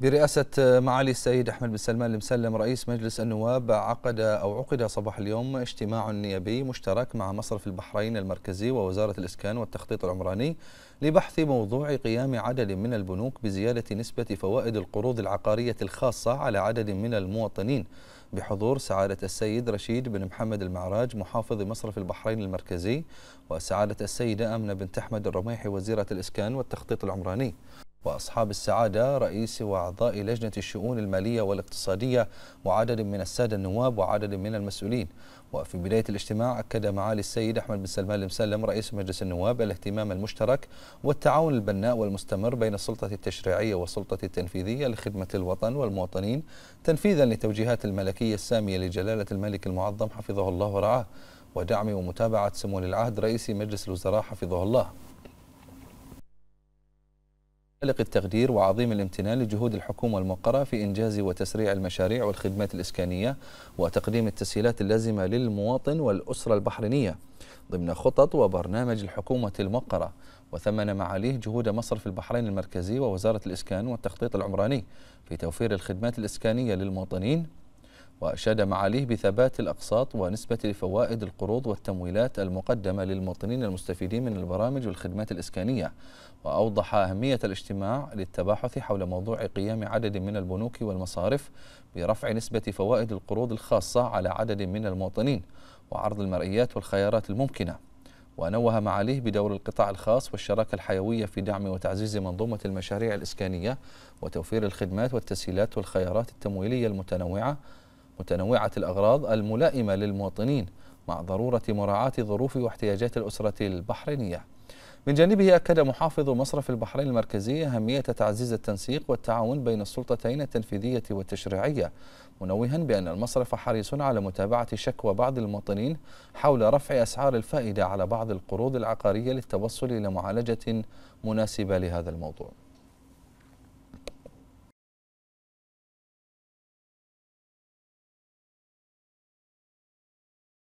برئاسة معالي السيد أحمد بن سلمان المسلم رئيس مجلس النواب عقد أو عقد صباح اليوم اجتماع نيابي مشترك مع مصرف البحرين المركزي ووزارة الإسكان والتخطيط العمراني لبحث موضوع قيام عدد من البنوك بزيادة نسبة فوائد القروض العقارية الخاصة على عدد من المواطنين بحضور سعادة السيد رشيد بن محمد المعراج محافظ مصرف البحرين المركزي وسعادة السيدة أمنة بنت أحمد الرميحي وزيرة الإسكان والتخطيط العمراني وأصحاب السعادة رئيس وأعضاء لجنة الشؤون المالية والاقتصادية وعدد من السادة النواب وعدد من المسؤولين وفي بداية الاجتماع أكد معالي السيد أحمد بن سلمان المسلم رئيس مجلس النواب الاهتمام المشترك والتعاون البناء والمستمر بين السلطة التشريعية والسلطة التنفيذية لخدمة الوطن والمواطنين تنفيذا لتوجيهات الملكية السامية لجلالة الملك المعظم حفظه الله ورعاه ودعم ومتابعة سمو العهد رئيس مجلس الوزراء حفظه الله بالغ التقدير وعظيم الامتنان لجهود الحكومة الموقرة في إنجاز وتسريع المشاريع والخدمات الإسكانية وتقديم التسهيلات اللازمة للمواطن والأسرة البحرينية ضمن خطط وبرنامج الحكومة الموقرة وثمن معاليه جهود مصرف البحرين المركزي ووزارة الإسكان والتخطيط العمراني في توفير الخدمات الإسكانية للمواطنين وأشاد معاليه بثبات الأقساط ونسبة فوائد القروض والتمويلات المقدمة للمواطنين المستفيدين من البرامج والخدمات الإسكانية وأوضح أهمية الاجتماع للتباحث حول موضوع قيام عدد من البنوك والمصارف برفع نسبة فوائد القروض الخاصة على عدد من المواطنين وعرض المرئيات والخيارات الممكنة ونوه معاليه بدور القطاع الخاص والشراكة الحيوية في دعم وتعزيز منظومة المشاريع الإسكانية وتوفير الخدمات والتسهيلات والخيارات التمويلية المتنوعة متنوعة الأغراض الملائمة للمواطنين مع ضرورة مراعاة ظروف واحتياجات الأسرة البحرينية من جانبه أكد محافظ مصرف البحرين المركزي أهمية تعزيز التنسيق والتعاون بين السلطتين التنفيذية والتشريعية منوها بأن المصرف حريص على متابعة شكوى بعض المواطنين حول رفع أسعار الفائدة على بعض القروض العقارية للتوصل إلى معالجة مناسبة لهذا الموضوع